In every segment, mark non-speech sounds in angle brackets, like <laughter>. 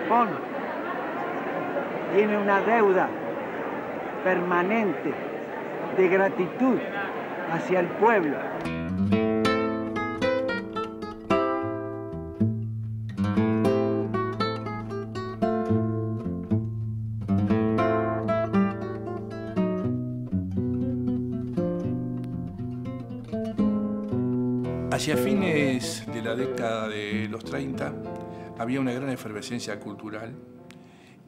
PONO tiene una deuda permanente de gratitud hacia el pueblo. Hacia fines de la década de los 30, había una gran efervescencia cultural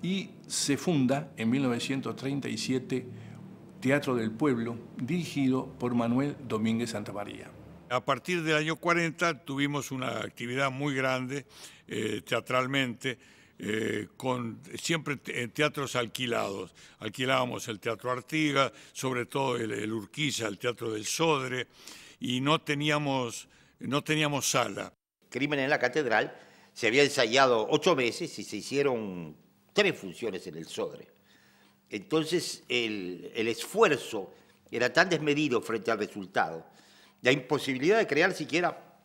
y se funda en 1937 Teatro del Pueblo, dirigido por Manuel Domínguez Santamaría. A partir del año 40 tuvimos una actividad muy grande eh, teatralmente, eh, con, siempre en teatros alquilados. Alquilábamos el Teatro Artigas, sobre todo el, Urquiza, el Teatro del Sodre, y no teníamos, no teníamos sala. Crimen en la Catedral se había ensayado ocho meses y se hicieron tres funciones en el Sodre. Entonces el, esfuerzo era tan desmedido frente al resultado, la imposibilidad de crear siquiera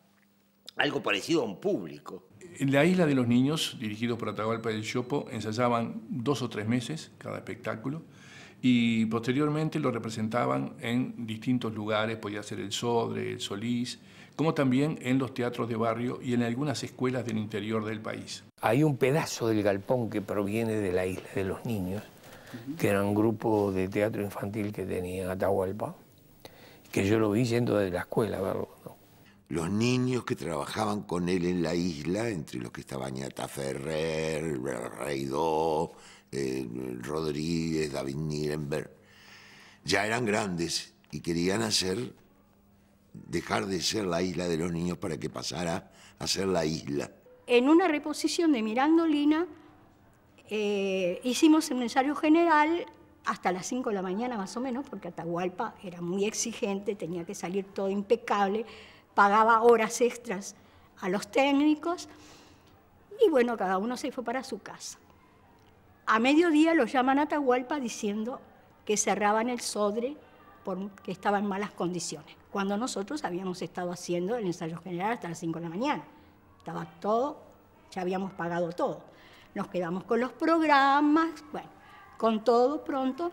algo parecido a un público. En la Isla de los Niños, dirigidos por Atahualpa del Chopo, ensayaban dos o tres meses cada espectáculo y posteriormente lo representaban en distintos lugares, podía ser el Sodre, el Solís, como también en los teatros de barrio y en algunas escuelas del interior del país. Hay un pedazo del galpón que proviene de la isla de los niños, que era un grupo de teatro infantil que tenía Atahualpa, que yo lo vi yendo desde la escuela a verlo. Los niños que trabajaban con él en la isla, entre los que estaban Ñata Ferrer, Reidó, eh, Rodríguez, David Nirenberg, ya eran grandes y querían hacer dejar de ser la isla de los niños para que pasara a ser la isla. En una reposición de Mirandolina eh, hicimos un ensayo general hasta las 5 de la mañana más o menos, porque Atahualpa era muy exigente, tenía que salir todo impecable, pagaba horas extras a los técnicos y bueno, cada uno se fue para su casa. A mediodía los llaman a Atahualpa diciendo que cerraban el sodre porque estaba en malas condiciones cuando nosotros habíamos estado haciendo el ensayo general hasta las 5 de la mañana. Estaba todo, ya habíamos pagado todo. Nos quedamos con los programas, bueno, con todo pronto,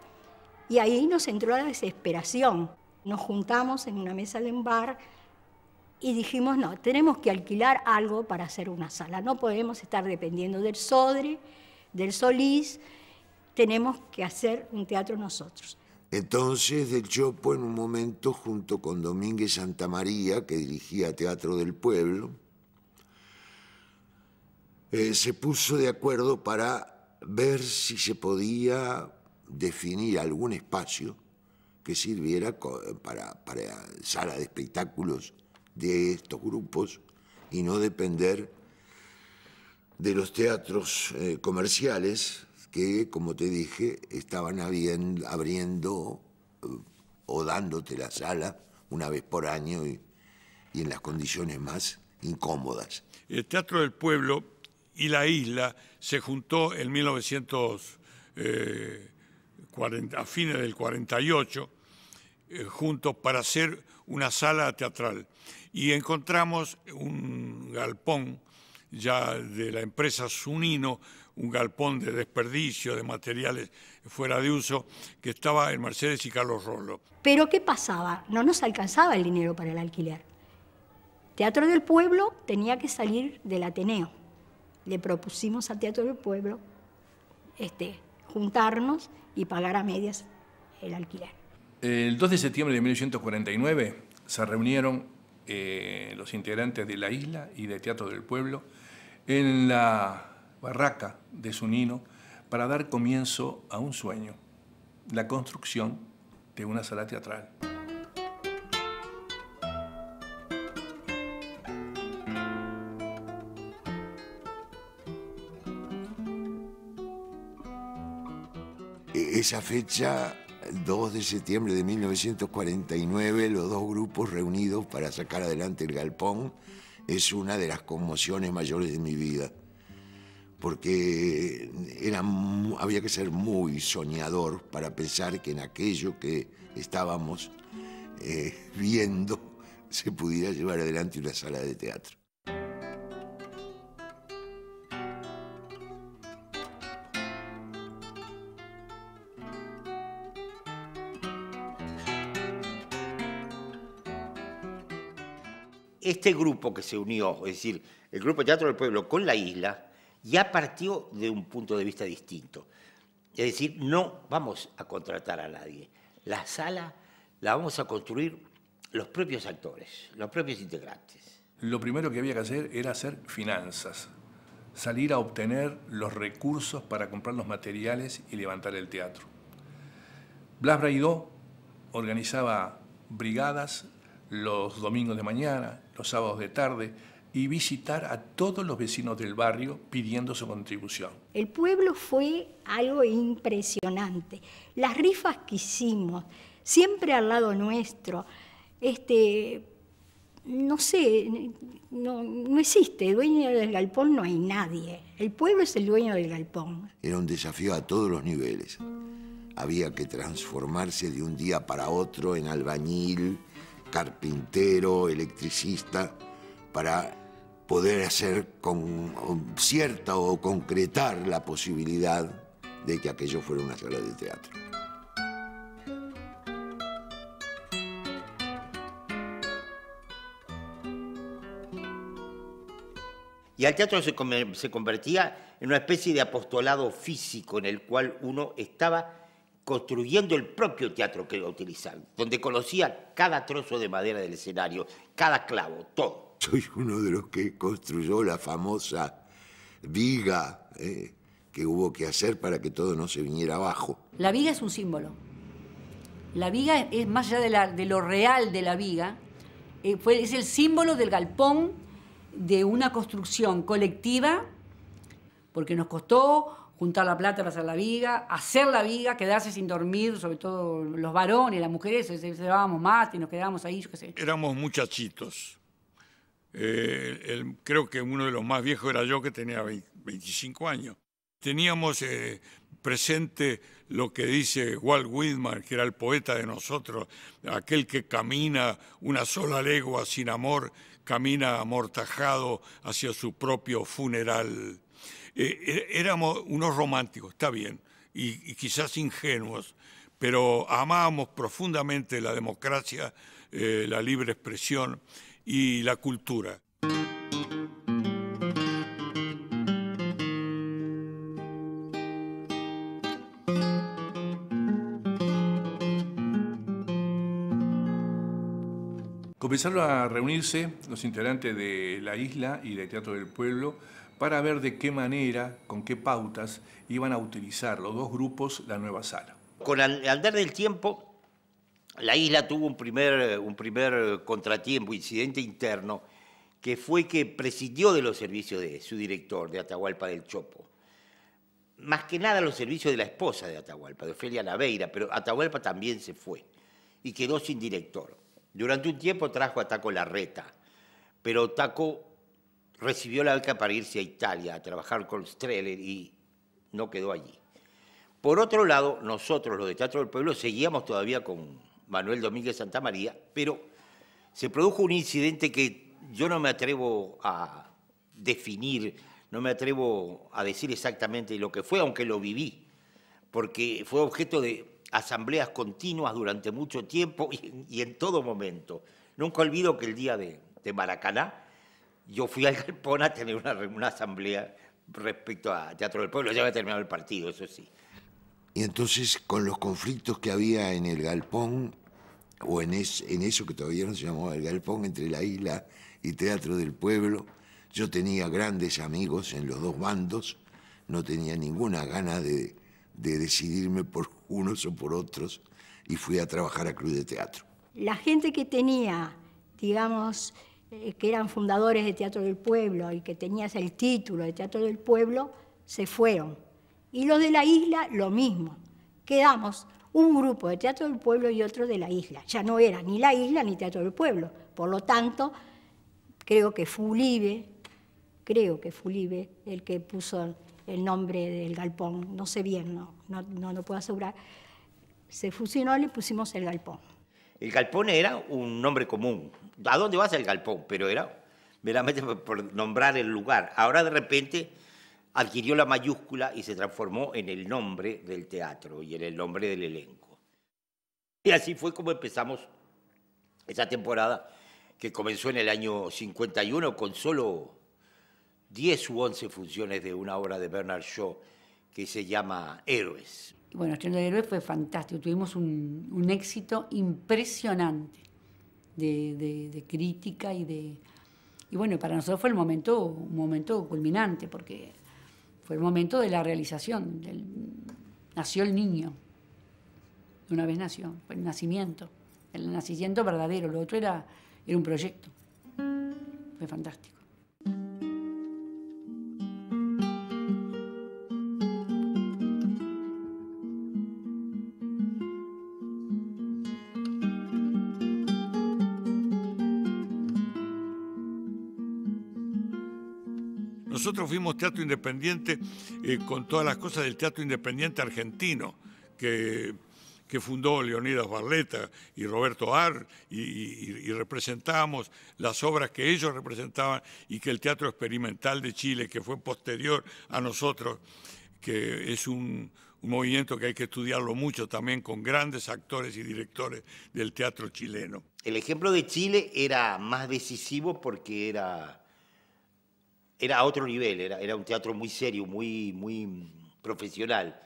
y ahí nos entró la desesperación. Nos juntamos en una mesa de un bar y dijimos, no, tenemos que alquilar algo para hacer una sala, no podemos estar dependiendo del Sodre, del Solís, tenemos que hacer un teatro nosotros. Entonces Del Chopo en un momento junto con Domínguez Santa María, que dirigía Teatro del Pueblo, eh, se puso de acuerdo para ver si se podía definir algún espacio que sirviera para, sala de espectáculos de estos grupos y no depender de los teatros eh, comerciales que, como te dije, estaban abriendo eh, o dándote la sala una vez por año y, en las condiciones más incómodas. El Teatro del Pueblo y la isla se juntó en 1940, eh, a fines del 48, eh, juntos para hacer una sala teatral. Y encontramos un galpón ya de la empresa Sunino, un galpón de desperdicio de materiales fuera de uso que estaba en Mercedes y Carlos Rollo. Pero ¿qué pasaba? No nos alcanzaba el dinero para el alquiler. Teatro del Pueblo tenía que salir del Ateneo. Le propusimos a Teatro del Pueblo este, juntarnos y pagar a medias el alquiler. El 2 de septiembre de 1949 se reunieron eh, los integrantes de la isla y de Teatro del Pueblo en la barraca de su nino para dar comienzo a un sueño, la construcción de una sala teatral. E-, esa fecha, 2 de septiembre de 1949, los dos grupos reunidos para sacar adelante el galpón, es una de las conmociones mayores de mi vida porque había que ser muy soñador para pensar que en aquello que estábamos eh, <laughs> viendo se pudiera llevar adelante una sala de teatro. Este grupo que se unió, es decir, el Grupo Teatro del Pueblo con la isla, ya partió de un punto de vista distinto. Es decir, no vamos a contratar a nadie. La sala la vamos a construir los propios actores, los propios integrantes. Lo primero que había que hacer era hacer finanzas, salir a obtener los recursos para comprar los materiales y levantar el teatro. Blas Braidó organizaba brigadas los domingos de mañana, los sábados de tarde, y visitar a todos los vecinos del barrio pidiendo su contribución. El pueblo fue algo impresionante. Las rifas que hicimos, siempre al lado nuestro, este, no sé, no, no existe, dueño del galpón no hay nadie. El pueblo es el dueño del galpón. Era un desafío a todos los niveles. Había que transformarse de un día para otro en albañil, carpintero, electricista, para poder hacer con, cierta o concretar la posibilidad de que aquello fuera una sala de teatro. Y al teatro se, convertía en una especie de apostolado físico en el cual uno estaba construyendo el propio teatro que iba a utilizar, donde conocía cada trozo de madera del escenario, cada clavo, todo. Soy uno de los que construyó la famosa viga eh, que hubo que hacer para que todo no se viniera abajo. La viga es un símbolo. La viga es más allá de, lo real de la viga, eh, es el símbolo del galpón de una construcción colectiva, porque nos costó juntar la plata para hacer la viga, hacer la viga, quedarse sin dormir, sobre todo los varones, las mujeres, se, se, más y nos quedábamos ahí, yo qué sé. Éramos muchachitos. Eh, creo que uno de los más viejos era yo que tenía 25 años. Teníamos eh, presente lo que dice Walt Whitman, que era el poeta de nosotros, aquel que camina una sola legua sin amor, camina amortajado hacia su propio funeral. Eh, e, éramos unos románticos, está bien, y, quizás ingenuos, pero amábamos profundamente la democracia, la libre expresión y la cultura. Comenzaron a reunirse los integrantes de la isla y del Teatro del Pueblo para ver de qué manera, con qué pautas iban a utilizar los dos grupos la nueva sala. Con el andar del tiempo la isla tuvo un primer, un primer contratiempo, incidente interno, que fue que presidió de los servicios de su director, de Atahualpa del Chopo. Más que nada los servicios de la esposa de Atahualpa, de Ofelia Naveira, pero Atahualpa también se fue y quedó sin director. Durante un tiempo trajo a Taco Larreta, pero Taco recibió la beca para irse a Italia a trabajar con Streller y no quedó allí. Por otro lado, nosotros, los de Teatro del Pueblo, seguíamos todavía con, Manuel Domínguez Santa María, pero se produjo un incidente que yo no me atrevo a definir, no me atrevo a decir exactamente lo que fue, aunque lo viví, porque fue objeto de asambleas continuas durante mucho tiempo y, en todo momento. Nunca olvido que el día de, Maracaná yo fui al Galpón a tener una, una asamblea respecto a Teatro del Pueblo, ya había terminado el partido, eso sí. Y entonces con los conflictos que había en el galpón, o en, eso que todavía no se llamaba el galpón, entre la isla y Teatro del Pueblo, yo tenía grandes amigos en los dos bandos, no tenía ninguna gana de, decidirme por <laughs> unos o por otros y fui a trabajar a Club de Teatro. La gente que tenía, digamos, eh, que eran fundadores de Teatro del Pueblo y que tenías el título de Teatro del Pueblo, se fueron y los de la isla, lo mismo. Quedamos un grupo de Teatro del Pueblo y otro de la isla. Ya no era ni la isla ni Teatro del Pueblo. Por lo tanto, creo que fue creo que fue el que puso el nombre del galpón, no sé bien, no, no, lo puedo asegurar. Se fusionó y le pusimos el galpón. El galpón era un nombre común. ¿A dónde vas el galpón? Pero era meramente por nombrar el lugar. Ahora de repente adquirió la mayúscula y se transformó en el nombre del teatro y en el nombre del elenco. Y así fue como empezamos esa temporada que comenzó en el año 51 con solo 10 u 11 funciones de una obra de Bernard Shaw que se llama Héroes. Bueno, Estreno de Héroes fue fantástico, tuvimos un, éxito impresionante de, crítica y de... Y bueno, para nosotros fue el momento, un momento culminante porque fue el momento de la realización. nació el niño. Una vez nació, fue el nacimiento. El nacimiento verdadero. Lo otro era, era un proyecto. Fue fantástico. nosotros fuimos teatro independiente eh, con todas las cosas del teatro independiente argentino, que, fundó Leonidas Barleta y Roberto Ar, y, y, representábamos las obras que ellos representaban y que el Teatro Experimental de Chile, que fue posterior a nosotros, que es un, un movimiento que hay que estudiarlo mucho también con grandes actores y directores del teatro chileno. El ejemplo de Chile era más decisivo porque era era a otro nivel, era, era un teatro muy serio, muy, muy mm, profesional.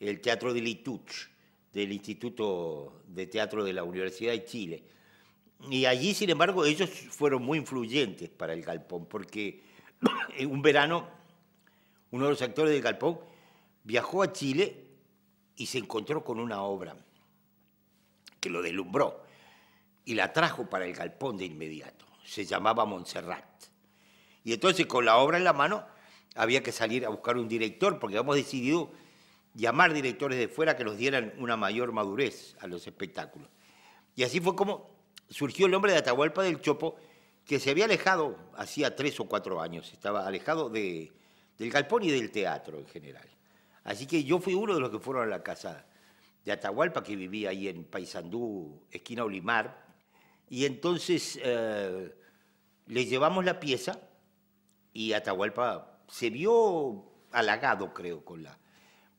El teatro de Lituch, del Instituto de Teatro de la Universidad de Chile. Y allí, sin embargo, ellos fueron muy influyentes para el Galpón, porque <coughs> eh, un verano uno de los actores del Galpón viajó a Chile y se encontró con una obra que lo deslumbró y la trajo para el Galpón de inmediato. Se llamaba Montserrat. Y entonces con la obra en la mano había que salir a buscar un director, porque habíamos decidido llamar directores de fuera que nos dieran una mayor madurez a los espectáculos. Y así fue como surgió el nombre de Atahualpa del Chopo, que se había alejado hacía tres o cuatro años, estaba alejado de, del galpón y del teatro en general. Así que yo fui uno de los que fueron a la casa de Atahualpa, que vivía ahí en Paysandú, esquina Olimar, y entonces eh, le llevamos la pieza y Atahualpa se vio halagado, creo, con la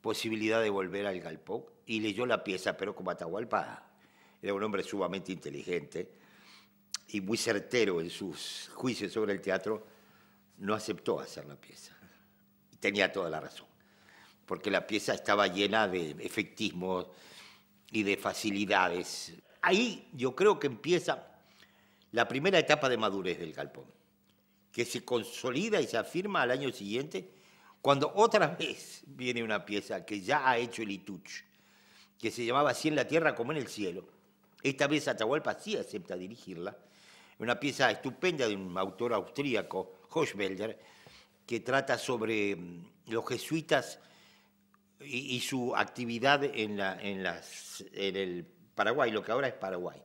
posibilidad de volver al galpón y leyó la pieza, pero como Atahualpa era un hombre sumamente inteligente y muy certero en sus juicios sobre el teatro, no aceptó hacer la pieza. Tenía toda la razón, porque la pieza estaba llena de efectismos y de facilidades. Ahí yo creo que empieza la primera etapa de madurez del galpón que se consolida y se afirma al año siguiente, cuando otra <laughs> vez viene una pieza que ya ha hecho el Ituch, que se llamaba Así en la tierra como en el cielo. Esta vez Atahualpa sí acepta dirigirla, una pieza estupenda de un autor austríaco, Hochbelder, que trata sobre mm, los jesuitas y, su actividad en el Paraguay, lo que ahora es Paraguay.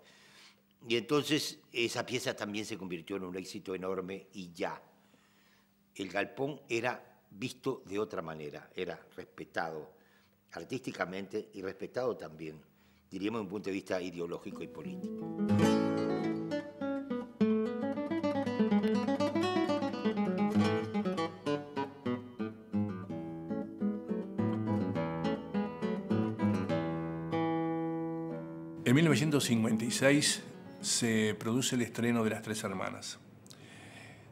Y entonces esa pieza también se convirtió en un éxito enorme y ya. El galpón era visto de otra manera, era respetado artísticamente y respetado también, diríamos, desde un punto de vista ideológico y político. En 1956 se produce el estreno de Las Tres Hermanas.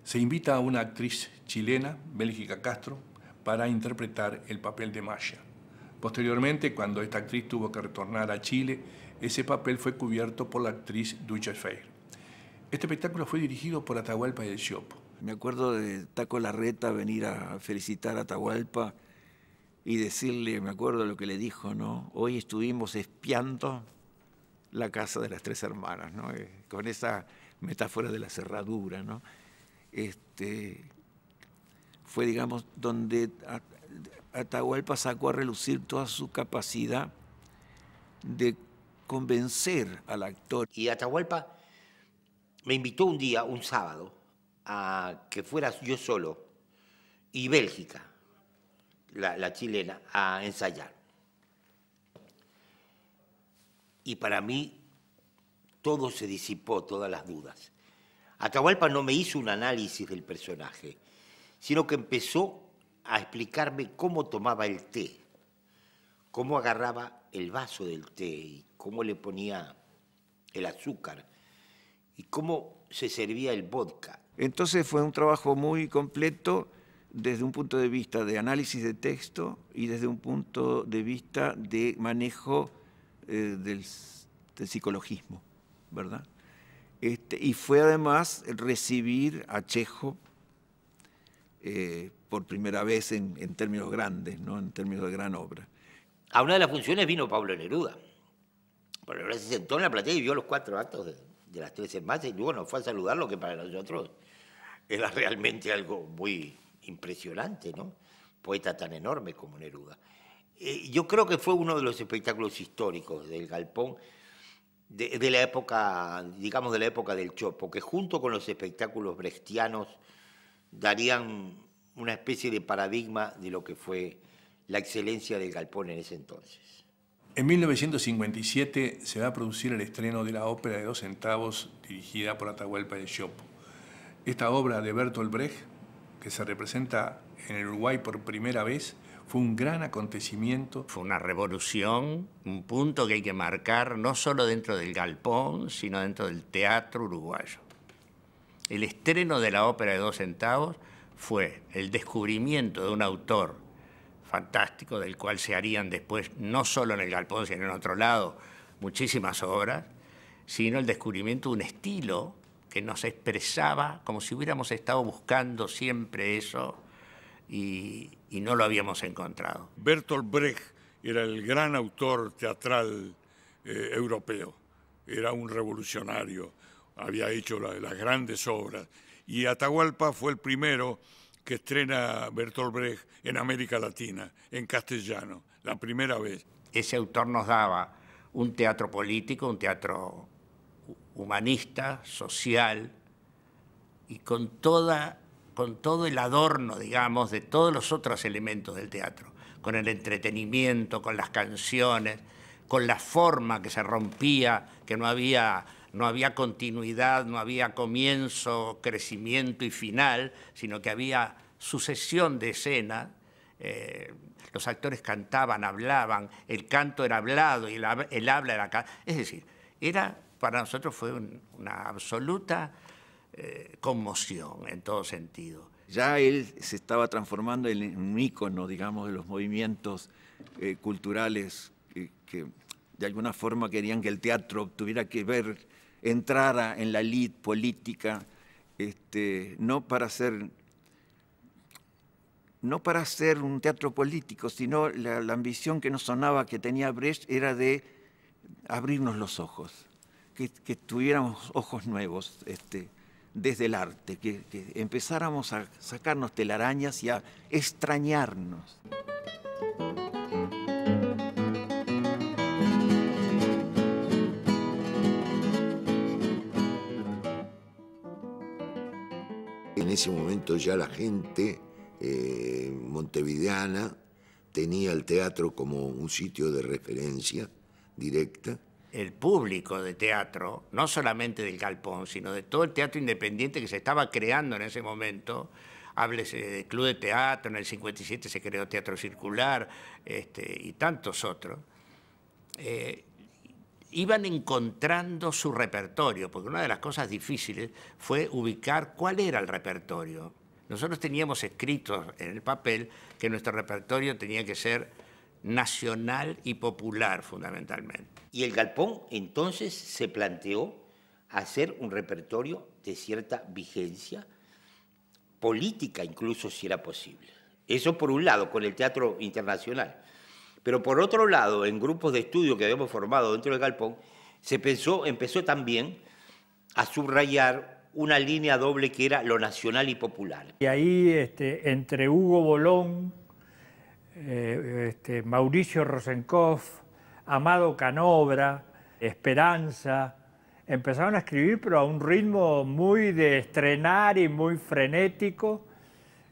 Se invita a una actriz chilena, Bélgica Castro, para interpretar el papel de Maya. Posteriormente, cuando esta actriz tuvo que retornar a Chile, ese papel fue cubierto por la actriz Ducha Feir. Este espectáculo fue dirigido por Atahualpa y el Chopo. Me acuerdo de Taco Larreta venir a felicitar a Atahualpa y decirle, me acuerdo lo que le dijo, ¿no? Hoy estuvimos espiando la casa de las tres hermanas, eh, con esa metáfora de la cerradura. ¿no? Este, fue, digamos, donde Atahualpa sacó a relucir toda su capacidad de convencer al actor. Y Atahualpa me invitó un día, un sábado, a que fuera yo solo y Bélgica, la chilena, a ensayar. y para mí todo se disipó, todas las dudas. Atahualpa no me hizo un análisis del personaje, sino que empezó a explicarme cómo tomaba el té, cómo agarraba el vaso del té cómo le ponía el azúcar y cómo se servía el vodka. Entonces fue un trabajo muy completo desde un punto de vista de análisis de texto y desde un punto de vista de manejo eh, del, psicologismo, ¿verdad? Este, y fue además recibir a Chejo eh, por primera vez en, en, términos grandes, ¿no? en términos de gran obra. A una de las funciones vino Pablo Neruda. Pablo Neruda se sentó en la platea y vio los cuatro actos de, las tres en y luego nos fue a saludar, lo que para nosotros era <laughs> realmente algo muy impresionante, ¿no? Poeta tan enorme como Neruda. Eh, yo creo que fue uno de los espectáculos históricos del Galpón, de, la época, digamos, de la época del Chopo, que junto con los espectáculos brechtianos darían una especie de paradigma de lo que fue la excelencia del Galpón en ese entonces. En 1957 se va a producir el estreno de la ópera de dos centavos dirigida por Atahualpa de Chopo. Esta obra de Bertolt Brecht, que se representa en el Uruguay por primera vez, fue un gran acontecimiento. Fue una revolución, un punto que hay que marcar no solo dentro del galpón, sino dentro del teatro uruguayo. El estreno de la ópera de dos centavos fue el descubrimiento de un autor fantástico del cual se harían después, no solo en el galpón, sino en otro lado, muchísimas obras, sino el descubrimiento de un estilo que nos expresaba como si hubiéramos estado buscando siempre eso y, no lo habíamos encontrado. Bertolt Brecht era el gran autor teatral eh, europeo, era un revolucionario, había hecho las grandes obras y Atahualpa fue el primero que estrena Bertolt Brecht en América Latina, en castellano, la primera vez. Ese autor nos daba un teatro político, un teatro humanista, social, y con toda con todo el adorno, digamos, de todos los otros elementos del teatro, con el entretenimiento, con las canciones, con la forma que se rompía, que no había, continuidad, no había comienzo, crecimiento y final, sino que había sucesión de escenas. Eh, los actores cantaban, hablaban, el canto era hablado y el, habla era... Es decir, era, para nosotros fue una absoluta eh, conmoción en todo sentido. Ya él se estaba transformando en un ícono, digamos, de los movimientos eh, culturales eh, que, de alguna forma querían que el teatro tuviera que ver, entrara en la lid política, este, no para ser no para un teatro político, sino la, ambición que nos sonaba que tenía Brecht era de abrirnos los ojos, que, que tuviéramos ojos nuevos. Este, desde el arte, que, empezáramos a sacarnos telarañas y a extrañarnos. En ese momento ya la gente eh, montevideana tenía el teatro como un sitio de referencia directa el público de teatro, no solamente del Galpón, sino de todo el teatro independiente que se estaba creando en ese momento, háblese del Club de Teatro, en el 57 se creó Teatro Circular este, y tantos otros, eh, iban encontrando su repertorio, porque una de las cosas difíciles fue ubicar cuál era el repertorio. Nosotros teníamos escrito en el papel que nuestro repertorio tenía que ser nacional y popular fundamentalmente. Y el galpón entonces se planteó hacer un repertorio de cierta vigencia política, incluso si era posible. Eso por un lado, con el teatro internacional. Pero por otro lado, en grupos de estudio que habíamos formado dentro del galpón, se pensó, empezó también a subrayar una línea doble que era lo nacional y popular. Y ahí, este, entre Hugo Bolón, eh, este, Mauricio Rosenkoff, Amado Canobra, Esperanza, empezaron a escribir pero a un ritmo muy de estrenar y muy frenético,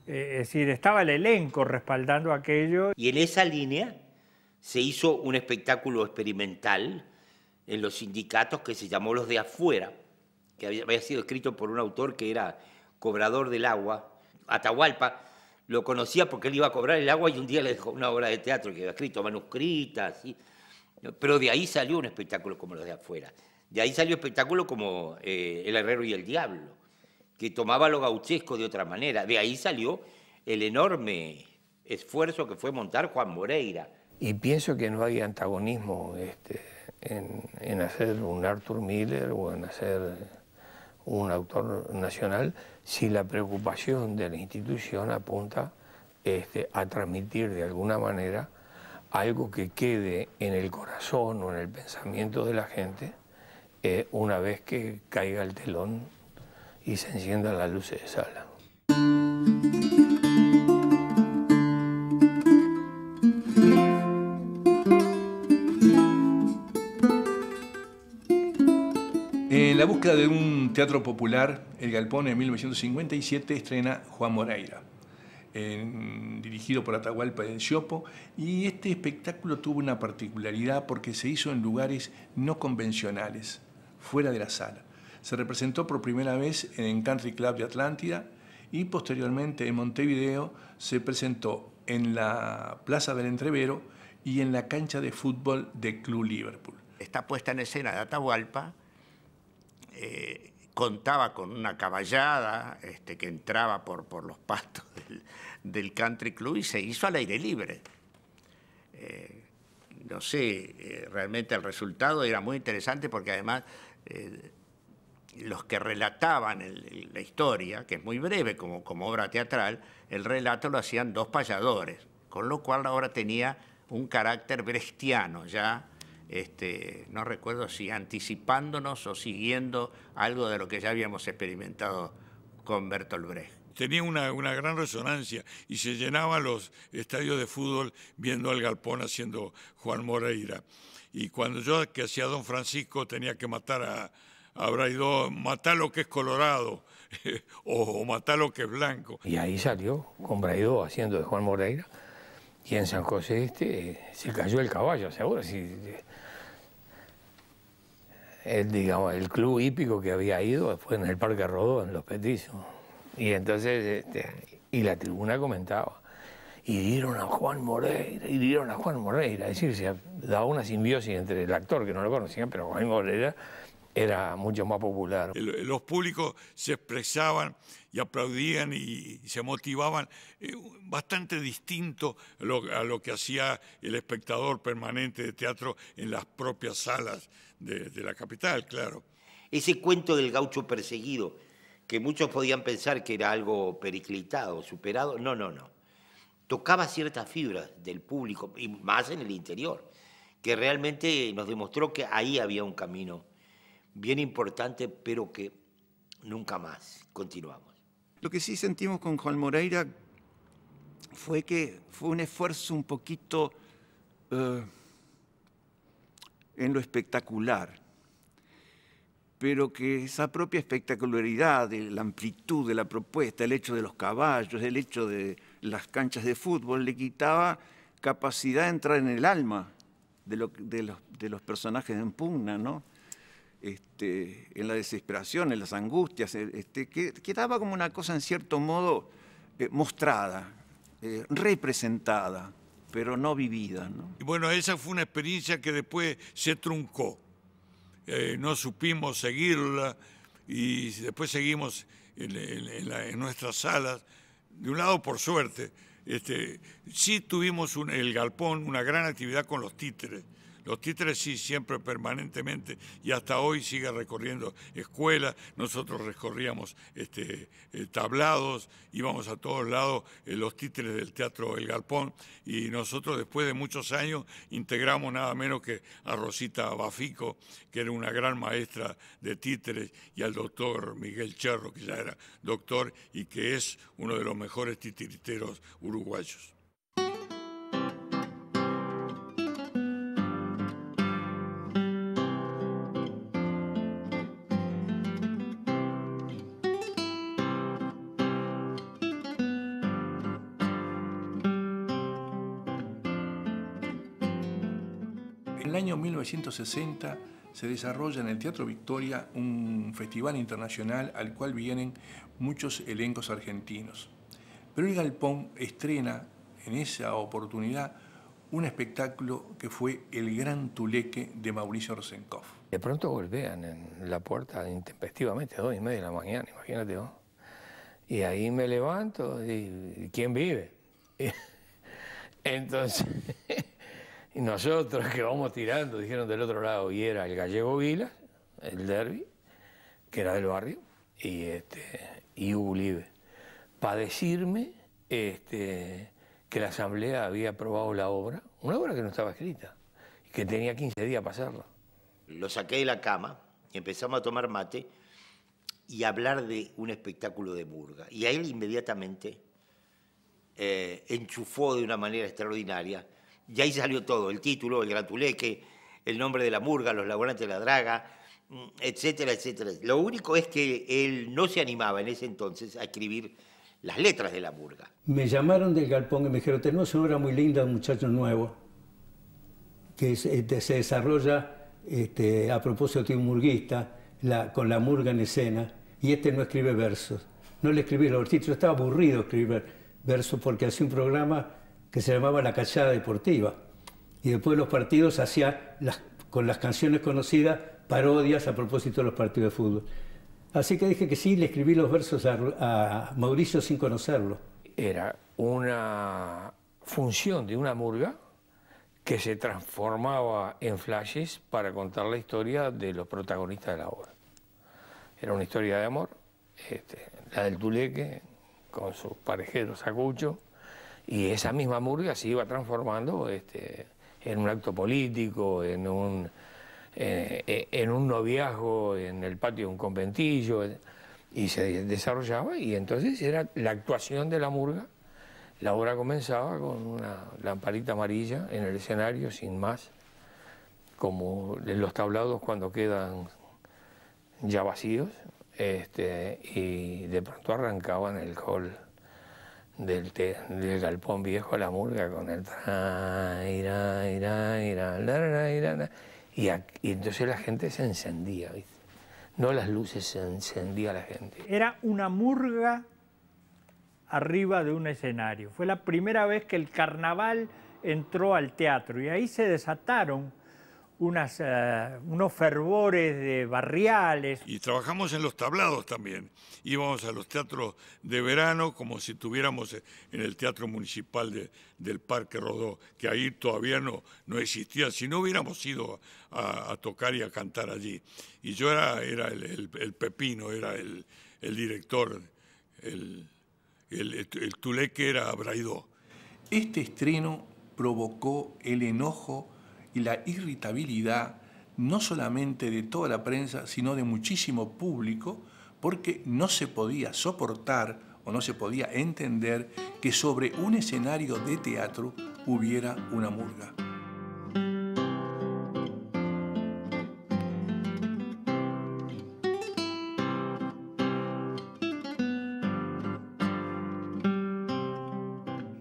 eh, es decir, estaba el elenco respaldando aquello. Y en esa línea se hizo un espectáculo experimental en los sindicatos que se llamó Los de Afuera, que había sido escrito por un autor que era cobrador del agua, Atahualpa, lo conocía porque él iba a cobrar el agua y un día le dejó una obra de teatro que había escrito, manuscrita, así. Pero de ahí salió un espectáculo como los de afuera. De ahí salió espectáculo como eh, El Herrero y el Diablo, que tomaba lo gauchesco de otra manera. De ahí salió el enorme esfuerzo que fue montar Juan Moreira. Y pienso que no hay antagonismo este, en hacer un Arthur Miller o en hacer un autor nacional si la preocupación de la institución apunta este, a transmitir de alguna manera algo que quede en el corazón o en el pensamiento de la gente eh, una vez que caiga el telón y se enciendan las luces de sala. la búsqueda de un teatro popular, El Galpón en 1957 estrena Juan Moreira, dirigido por Atahualpa del y este espectáculo tuvo una particularidad porque se hizo en lugares no convencionales, fuera de la sala. Se representó por primera vez en el Country Club de Atlántida y posteriormente en Montevideo se presentó en la Plaza del Entrevero y en la cancha de fútbol de Club Liverpool. Está puesta en escena de Atahualpa eh, contaba con una caballada este, que entraba por, por los pastos <laughs> del, country club y se hizo al aire libre. Eh, no sé, eh, realmente el resultado era muy interesante porque además los que relataban la historia, que es muy breve como, como obra teatral, el relato lo hacían dos payadores, con lo cual la obra tenía un carácter brechtiano ya este, no recuerdo si anticipándonos o siguiendo algo de lo que ya habíamos experimentado con Bertolt Brecht tenía una, gran resonancia y se llenaban los estadios de fútbol viendo al galpón haciendo Juan Moreira. Y cuando yo que hacía Don Francisco tenía que matar a, Braidó, matar lo que es colorado <laughs> o, matar lo que es blanco. Y ahí salió con Braidó haciendo de Juan Moreira y en San José este eh, se cayó el caballo, seguro el, digamos, el club hípico que había ido fue en el Parque Rodó, en Los Petisos. Y entonces, este, y la tribuna comentaba, y dieron a Juan Moreira, y dieron a Juan Moreira. Es decir, se daba una simbiosis entre el actor, que no lo conocían, pero Juan Moreira era mucho más popular. Los públicos se expresaban y aplaudían y se motivaban eh, bastante distinto a lo que hacía el espectador permanente de teatro en las propias salas de, la capital, claro. Ese cuento del gaucho perseguido, que muchos podían pensar que era algo periclitado, superado, no, no, no. Tocaba ciertas fibras del público, y más en el interior, que realmente nos demostró que ahí había un camino bien importante, pero que nunca más continuamos. Lo que sí sentimos con Juan Moreira fue que fue un esfuerzo un poquito eh, en lo espectacular, pero que esa propia espectacularidad, la amplitud de la propuesta, el hecho de los caballos, el hecho de las canchas de fútbol, le quitaba capacidad de entrar en el alma de, los, de los, personajes de pugna, ¿no? este, en la desesperación, en las angustias, e, este, que quedaba como una cosa en cierto modo eh, mostrada, eh, representada, pero no vivida. Y bueno, esa fue una experiencia que después se truncó. Eh, no supimos seguirla y después seguimos en, nuestras salas. De un lado, por suerte, este, sí tuvimos el galpón, una gran actividad con los títeres. Los títeres sí, siempre, permanentemente, y hasta hoy sigue recorriendo escuelas. Nosotros recorríamos este, eh, tablados, íbamos a todos lados, eh, los títeres del Teatro El Galpón, y nosotros después de muchos años integramos nada menos que a Rosita Bafico, que era una gran maestra de títeres, y al doctor Miguel Cherro, que ya era doctor y que es uno de los mejores titiriteros uruguayos. 1960 se desarrolla en el Teatro Victoria un festival internacional al cual vienen muchos elencos argentinos. Pero el Galpón estrena en esa oportunidad un espectáculo que fue El Gran Tuleque de Mauricio Rosenkoff. De pronto golpean en la puerta intempestivamente, a dos y media de la mañana, imagínate vos. Y ahí me levanto y ¿quién vive? <laughs> entonces... Y nosotros que vamos tirando, dijeron del otro lado, y era el gallego vila el derby, que era del barrio, y, este, y Hugo Ulibe, para decirme este, que la asamblea había aprobado la obra, una obra que no estaba escrita, y que tenía 15 días para hacerla. Lo saqué de la cama, y empezamos a tomar mate y hablar de un espectáculo de Burga. Y a él inmediatamente eh, enchufó de una manera extraordinaria y ahí salió todo, el título, el gratuleque, el nombre de la murga, los laborantes de la draga, mm, etcétera, etcétera. Lo único es que él no se animaba en ese entonces a escribir las letras de la murga. Me llamaron del galpón y me dijeron, tenemos una obra muy linda, un muchacho nuevo, que este, se desarrolla este, a propósito de un murguista, con la murga en escena, y este no escribe versos. No le escribí los títulos, estaba aburrido escribir versos porque hacía un programa que se llamaba La Cachada Deportiva. Y después los partidos hacía con las canciones conocidas parodias a propósito de los partidos de fútbol. Así que dije que sí, le escribí los versos a, Mauricio sin conocerlo. Era una función de una murga que se transformaba en flashes para contar la historia de los protagonistas de la obra. Era una historia de amor, este, la del Tuleque, con su parejero Sacucho, y esa misma murga se iba transformando este, en un acto político, en un, eh, e-, en un noviazgo en el patio de un conventillo, eh, y se desarrollaba, y entonces era la actuación de la murga. La obra comenzaba con una lamparita amarilla en el escenario, sin más, como los tablados cuando quedan ya vacíos, este, y de pronto arrancaban el hall del, galpón viejo a la murga con el... Y, y entonces la gente se encendía, No las luces, se encendía la gente. Era una murga arriba de un escenario. Fue la primera vez que el carnaval entró al teatro y ahí se desataron unas, eh, unos fervores de barriales. Y trabajamos en los tablados también. Íbamos a los teatros de verano como si estuviéramos en el Teatro Municipal de, del Parque Rodó, que ahí todavía no, no existía, si no hubiéramos ido a, tocar y a cantar allí. Y yo era, era el, pepino, era el, el director, el, el, tuleque era Braidó. Este estreno provocó el enojo y la irritabilidad no solamente de toda la prensa, sino de muchísimo público, porque no se podía soportar o no se podía entender que sobre un escenario de teatro hubiera una murga.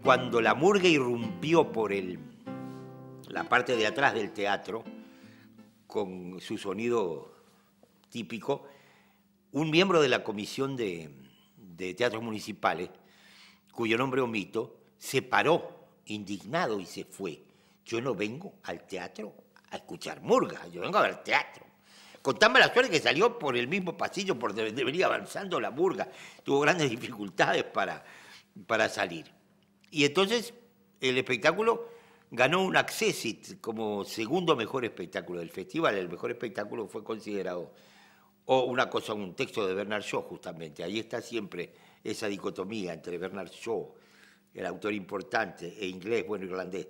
Cuando la murga irrumpió por el la parte de atrás del teatro, con su sonido típico, un miembro de la Comisión de, Teatros Municipales, cuyo nombre omito, se paró indignado y se fue. Yo no vengo al teatro a escuchar murga, yo vengo a ver teatro. Con tan mala suerte que salió por el mismo pasillo por donde venía avanzando la murga. Tuvo grandes dificultades para, para salir. Y entonces el espectáculo ganó un Accessit como segundo mejor espectáculo del festival. El mejor espectáculo fue considerado o una cosa, un texto de Bernard Shaw, justamente. Ahí está siempre esa dicotomía entre Bernard Shaw, el autor importante, e inglés, bueno, irlandés,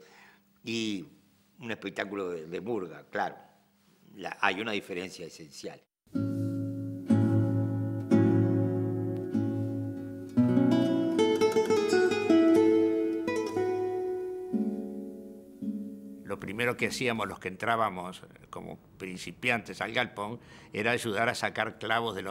y un espectáculo de, Murga, claro. hay una diferencia esencial. que hacíamos los que entrábamos eh, como principiantes al galpón era ayudar a sacar clavos de,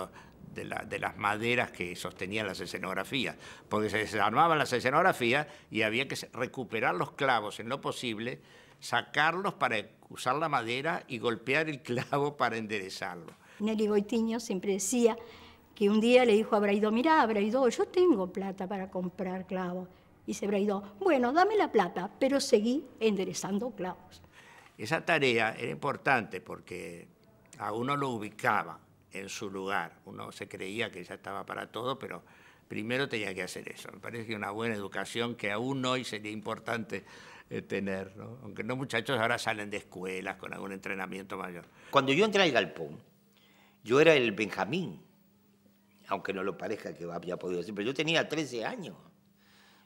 de, de, las maderas que sostenían las escenografías, porque se desarmaban las escenografías y había que recuperar los clavos en lo posible, sacarlos para usar la madera y golpear el clavo <laughs> para enderezarlo. Nelly Goitiño siempre decía que un día le dijo a Braido, mira Braido, yo tengo plata para comprar clavos. Dice Braido, bueno, dame la plata, pero seguí enderezando clavos. Esa tarea era importante porque a uno lo ubicaba en su lugar. Uno se creía que ya estaba para todo, pero primero tenía que hacer eso. Me parece que una buena educación que aún hoy sería importante eh, tener, aunque no muchachos ahora salen de escuelas con algún entrenamiento mayor. Cuando yo entré al galpón, yo era el Benjamín, aunque no lo parezca que había podido ser, pero yo tenía 13 años.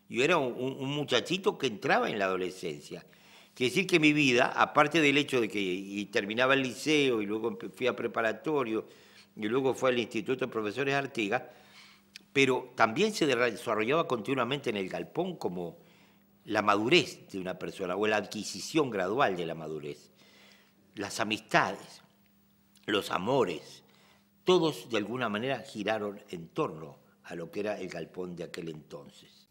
Yo era un muchachito que entraba en la adolescencia. Quiere decir que mi vida, aparte del hecho de que terminaba el liceo y luego fui a preparatorio y luego fue al Instituto de Profesores Artigas, pero también se desarrollaba continuamente en el galpón como la madurez de una persona o la adquisición gradual de la madurez, las amistades, los amores, todos de alguna manera giraron en torno a lo que era el galpón de aquel entonces.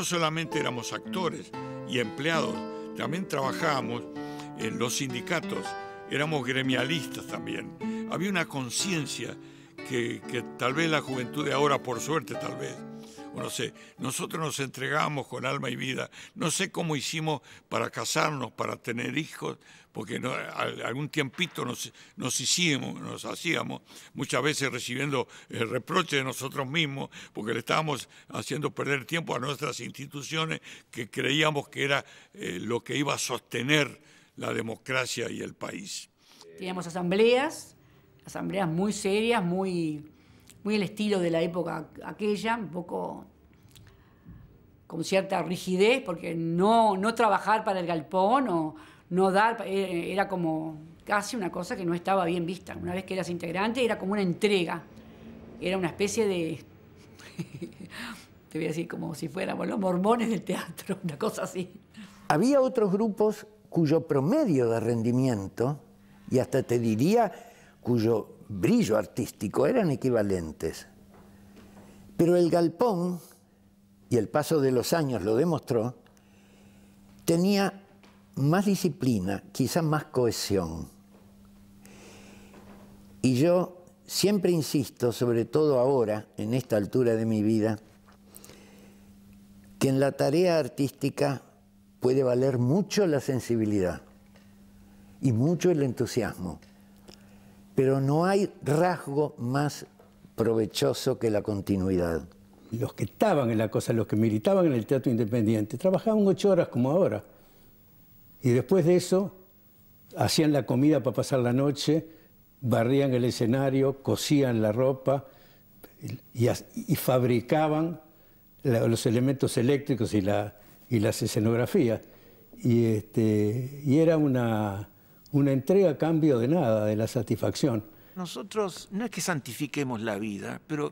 no solamente éramos actores y empleados, también trabajábamos en los sindicatos, éramos gremialistas también. Había una conciencia que, que tal vez la juventud de ahora, por suerte tal vez, sé, nosotros nos entregamos con alma y vida, no sé cómo hicimos para casarnos, para tener hijos, porque algún tiempito nos, nos, hicimos, nos hacíamos, muchas veces recibiendo eh, reproches de nosotros mismos, porque le estábamos haciendo perder tiempo a nuestras instituciones que creíamos que era eh, lo que iba a sostener la democracia y el país. Teníamos asambleas, asambleas muy serias, muy muy el estilo de la época aquella, un poco con cierta rigidez, porque no, no trabajar para el galpón o no dar, eh, era como casi una cosa que no estaba bien vista. Una vez que eras integrante era como una entrega, era una especie de, <laughs> te voy a decir, como si fuéramos los mormones del teatro, una cosa así. Había otros grupos cuyo promedio de rendimiento, y hasta te diría cuyo brillo artístico, eran equivalentes. Pero el galpón, y el paso de los años lo demostró, tenía más disciplina, quizás más cohesión. Y yo siempre insisto, sobre todo ahora, en esta altura de mi vida, que en la tarea artística puede valer mucho la sensibilidad y mucho el entusiasmo. Pero no hay rasgo más provechoso que la continuidad. Los que estaban en la cosa, los que militaban en el teatro independiente, trabajaban ocho horas como ahora. Y después de eso, hacían la comida para pasar la noche, barrían el escenario, cosían la ropa y, fabricaban los elementos eléctricos y, la, las escenografías. y este, era una, una entrega a cambio de nada, de la satisfacción. Nosotros no es que santifiquemos la vida, pero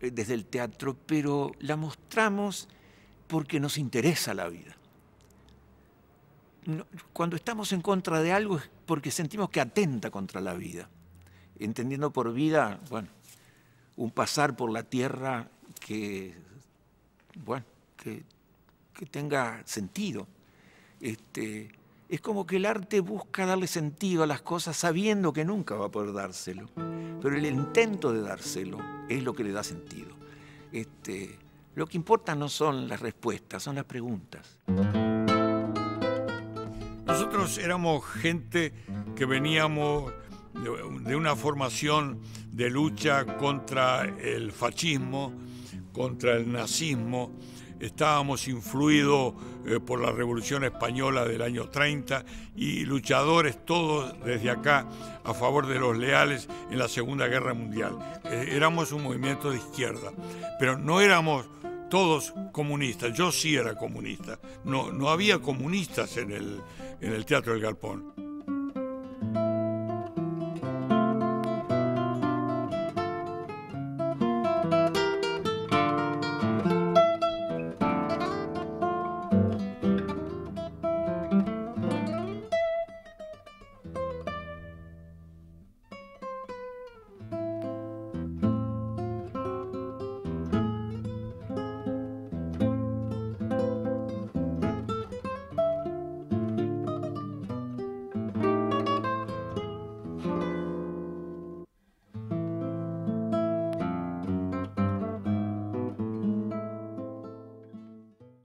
eh, desde el teatro, pero la mostramos porque nos interesa la vida. Cuando estamos en contra de algo es porque sentimos que atenta contra la vida, entendiendo por vida, bueno, un pasar por la tierra que, bueno, que, tenga sentido. Este, es como que el arte busca darle sentido a las cosas sabiendo que nunca va a poder dárselo, pero el intento de dárselo es lo que le da sentido. Este, lo que importa no son las respuestas, son las preguntas. Nosotros éramos gente que veníamos de una formación de lucha contra el fascismo, contra el nazismo, estábamos influidos eh, por la Revolución Española del año 30 y luchadores todos desde acá a favor de los leales en la Segunda Guerra Mundial. Eh, éramos un movimiento de izquierda, pero no éramos todos comunistas, yo sí era comunista, no, había comunistas en el, en el Teatro del Galpón.